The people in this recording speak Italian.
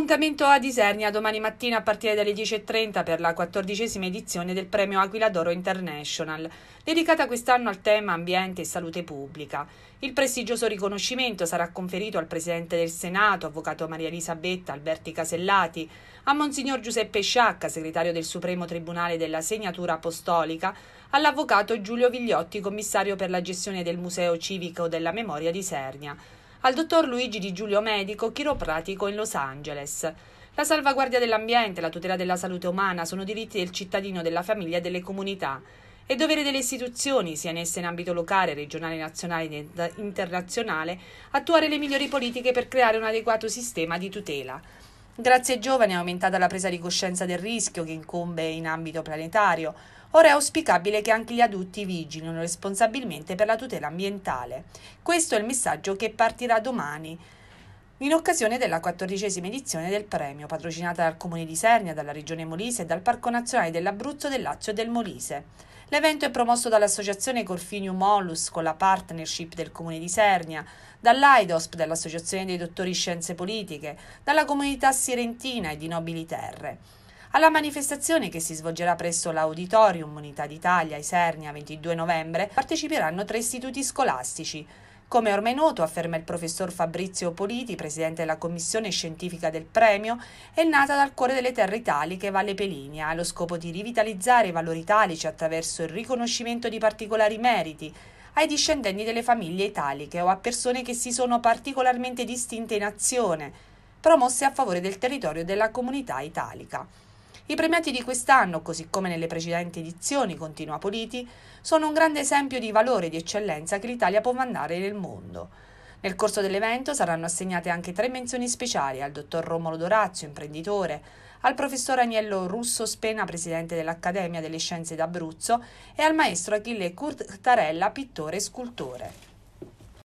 Appuntamento a Disernia domani mattina a partire dalle 10.30 per la quattordicesima edizione del premio Aquila d'Oro International, dedicata quest'anno al tema ambiente e salute pubblica. Il prestigioso riconoscimento sarà conferito al Presidente del Senato, Avvocato Maria Elisabetta Alberti Casellati, a Monsignor Giuseppe Sciacca, Segretario del Supremo Tribunale della Segnatura Apostolica, all'Avvocato Giulio Vigliotti, Commissario per la gestione del Museo Civico della Memoria di Sernia al dottor Luigi Di Giulio medico chiropratico in Los Angeles. La salvaguardia dell'ambiente, la tutela della salute umana sono diritti del cittadino, della famiglia e delle comunità. È dovere delle istituzioni, sia in esse in ambito locale, regionale, nazionale e internazionale, attuare le migliori politiche per creare un adeguato sistema di tutela. Grazie ai giovani è aumentata la presa di coscienza del rischio che incombe in ambito planetario. Ora è auspicabile che anche gli adulti vigilino responsabilmente per la tutela ambientale. Questo è il messaggio che partirà domani in occasione della quattordicesima edizione del premio, patrocinata dal Comune di Sernia, dalla Regione Molise e dal Parco Nazionale dell'Abruzzo, del Lazio e del Molise. L'evento è promosso dall'associazione Corfinium Mollus con la partnership del Comune di Sernia, dall'AIDOSP dell'Associazione dei Dottori Scienze Politiche, dalla comunità sirentina e di Nobili Terre. Alla manifestazione che si svolgerà presso l'Auditorium Unità d'Italia Isernia 22 novembre parteciperanno tre istituti scolastici. Come ormai noto, afferma il professor Fabrizio Politi, presidente della commissione scientifica del premio, è nata dal cuore delle terre italiche Valle Pelinia, allo scopo di rivitalizzare i valori italici attraverso il riconoscimento di particolari meriti, ai discendenti delle famiglie italiche o a persone che si sono particolarmente distinte in azione, promosse a favore del territorio e della comunità italica. I premiati di quest'anno, così come nelle precedenti edizioni, continua Politi, sono un grande esempio di valore e di eccellenza che l'Italia può mandare nel mondo. Nel corso dell'evento saranno assegnate anche tre menzioni speciali al dottor Romolo Dorazio, imprenditore, al professor Agnello Russo Spena, presidente dell'Accademia delle Scienze d'Abruzzo, e al maestro Achille Curtarella, pittore e scultore.